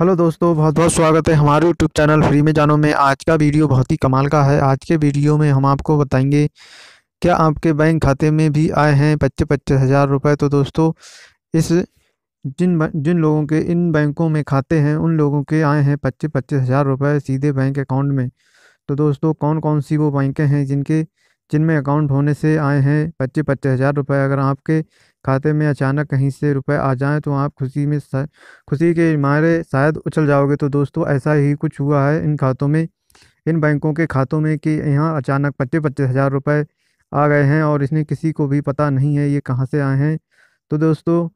hello दोस्तों बहुत बहुत स्वागत है हमारे यूट्यूब चैनल फ्री में जानो में आज का वीडियो बहुत ही कमाल का है आज के वीडियो में हम आपको बताएंगे क्या आपके बैंक खाते में भी आए हैं पच्चीस पच्चीस हज़ार रुपये तो दोस्तों इस जिन जिन लोगों के इन बैंकों में खाते हैं उन लोगों के आए हैं पच्चीस पच्चीस हज़ार रुपये सीधे बैंक अकाउंट में तो दोस्तों कौन कौन सी वो बैंकें हैं जिनके जिनमें अकाउंट होने से आए हैं पच्चीस पच्चीस हज़ार रुपये अगर आपके खाते में अचानक कहीं से रुपए आ जाएं तो आप खुशी में खुशी के मारे शायद उछल जाओगे तो दोस्तों ऐसा ही कुछ हुआ है इन खातों में इन बैंकों के खातों में कि यहाँ अचानक पच्चीस पच्चीस हज़ार रुपये आ गए हैं और इसने किसी को भी पता नहीं है ये कहाँ से आए हैं तो दोस्तों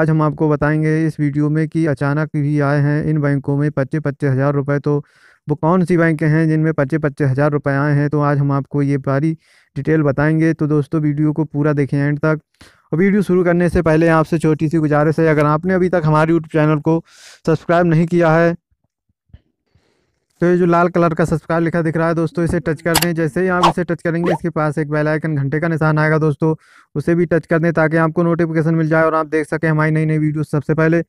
आज हम आपको बताएंगे इस वीडियो में कि अचानक भी आए हैं इन बैंकों में पच्चीस पच्चीस हज़ार रुपये तो वो कौन सी बैंक हैं जिनमें पच्चीस पच्चीस हज़ार रुपये आए हैं तो आज हम आपको ये सारी डिटेल बताएंगे तो दोस्तों वीडियो को पूरा देखें एंड तक और वीडियो शुरू करने से पहले आपसे छोटी सी गुजारिश है अगर आपने अभी तक हमारे यूट्यूब चैनल को सब्सक्राइब नहीं किया है तो ये जो लाल कलर का सब्सक्राइब लिखा दिख रहा है दोस्तों इसे टच कर दें जैसे ही आप इसे टच करेंगे इसके पास एक बेल आइकन घंटे का निशान आएगा दोस्तों उसे भी टच कर दें ताकि आपको नोटिफिकेशन मिल जाए और आप देख सकें हमारी नई नई वीडियो सबसे पहले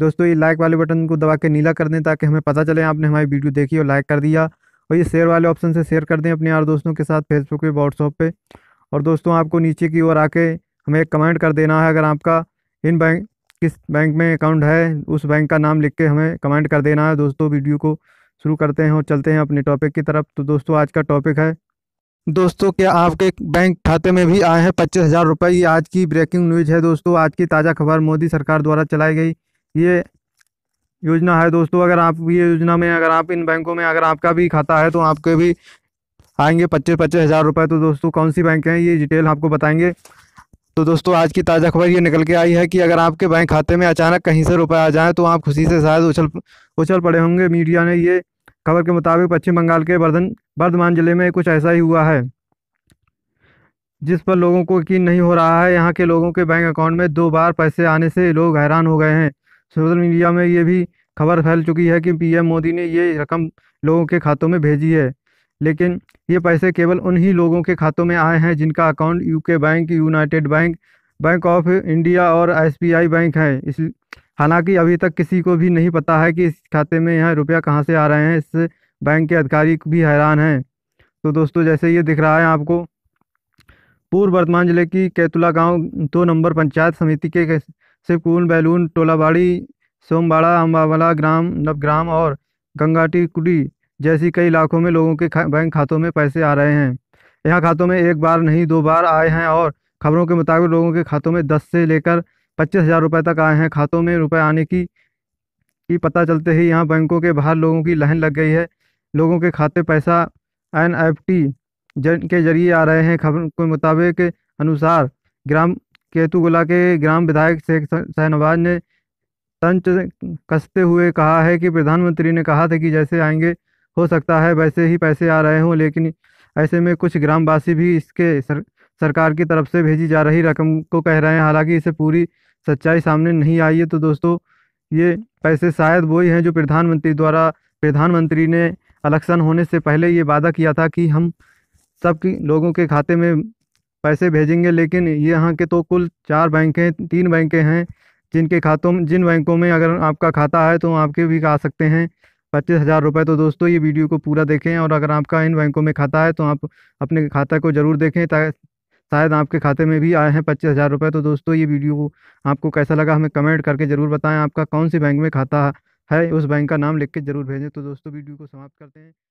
दोस्तों ये लाइक वाले बटन को दबा के नीला कर दें ताकि हमें पता चले आपने हमारी वीडियो देखी और लाइक कर दिया और ये शेयर वाले ऑप्शन से शेयर कर दें अपने यार दोस्तों के साथ फेसबुक पर व्हाट्सअप पे और दोस्तों आपको नीचे की ओर आके हमें कमेंट कर देना है अगर आपका इन बैंक किस बैंक में अकाउंट है उस बैंक का नाम लिख के हमें कमेंट कर देना है दोस्तों वीडियो को शुरू करते हैं और चलते हैं अपने टॉपिक की तरफ तो दोस्तों आज का टॉपिक है दोस्तों क्या आपके बैंक खाते में भी आए हैं पच्चीस हज़ार रुपये ये आज की ब्रेकिंग न्यूज है दोस्तों आज की ताज़ा खबर मोदी सरकार द्वारा चलाई गई ये योजना है दोस्तों अगर आप ये योजना में अगर आप इन बैंकों में अगर आपका भी खाता है तो आपके भी आएंगे पच्चीस पच्चीस हज़ार रुपये तो दोस्तों कौन सी बैंक हैं ये डिटेल आपको बताएंगे तो दोस्तों आज की ताज़ा खबर ये निकल के आई है कि अगर आपके बैंक खाते में अचानक कहीं से रुपए आ जाए तो आप खुशी से शायद उछल उछल पड़े होंगे मीडिया ने ये खबर के मुताबिक पश्चिम बंगाल के बर्धन बर्धमान ज़िले में कुछ ऐसा ही हुआ है जिस पर लोगों को यकीन नहीं हो रहा है यहाँ के लोगों के बैंक अकाउंट में दो बार पैसे आने से लोग हैरान हो गए हैं सोशल मीडिया में ये भी खबर फैल चुकी है कि पीएम मोदी ने ये रकम लोगों के खातों में भेजी है लेकिन ये पैसे केवल उन्हीं लोगों के खातों में आए हैं जिनका account UK bank united bank bank of India और एसबीआई बैंक है इस हालांकि अभी तक किसी को भी नहीं पता है कि इस खाते में यह रुपया कहाँ से आ रहे हैं इससे बैंक के अधिकारी भी हैरान हैं तो दोस्तों जैसे ये दिख रहा है आपको पूर्व वर्धमान जिले की कैतुला गांव दो तो नंबर पंचायत समिति के से कून बैलून टोलाबाड़ी सोमबाड़ा अम्बावला ग्राम नवग्राम और गंगाटी कुटी जैसी कई लाखों में लोगों के खा, बैंक खातों में पैसे आ रहे हैं यहाँ खातों में एक बार नहीं दो बार आए हैं और खबरों के मुताबिक लोगों के खातों में दस से लेकर पच्चीस हज़ार रुपये तक आए हैं खातों में रुपए आने की की पता चलते ही यहाँ बैंकों के बाहर लोगों की लाइन लग गई है लोगों के खाते पैसा एन एफ टी के जरिए आ रहे हैं खबरों के मुताबिक अनुसार ग्राम केतुगुला के ग्राम विधायक शेख शहनवाज ने तंज कसते हुए कहा है कि प्रधानमंत्री ने कहा था कि जैसे आएंगे हो सकता है वैसे ही पैसे आ रहे हों लेकिन ऐसे में कुछ ग्रामवासी भी इसके सर, सरकार की तरफ से भेजी जा रही रकम को कह रहे हैं हालांकि इसे पूरी सच्चाई सामने नहीं आई है तो दोस्तों ये पैसे शायद वही हैं जो प्रधानमंत्री द्वारा प्रधानमंत्री ने इलेक्शन होने से पहले ये वादा किया था कि हम सब लोगों के खाते में पैसे भेजेंगे लेकिन यहाँ के तो कुल चार बैंकें तीन बैंकें हैं जिनके खातों जिन बैंकों में अगर आपका खाता है तो आपके भी आ सकते हैं पच्चीस हज़ार रुपये तो दोस्तों ये वीडियो को पूरा देखें और अगर आपका इन बैंकों में खाता है तो आप अपने खाता को ज़रूर देखें ताकि शायद आपके खाते में भी आए हैं पच्चीस हज़ार रुपये तो दोस्तों ये वीडियो आपको कैसा लगा हमें कमेंट करके ज़रूर बताएं आपका कौन सी बैंक में खाता है उस बैंक का नाम लिख के ज़रूर भेजें तो दोस्तों वीडियो को समाप्त करते हैं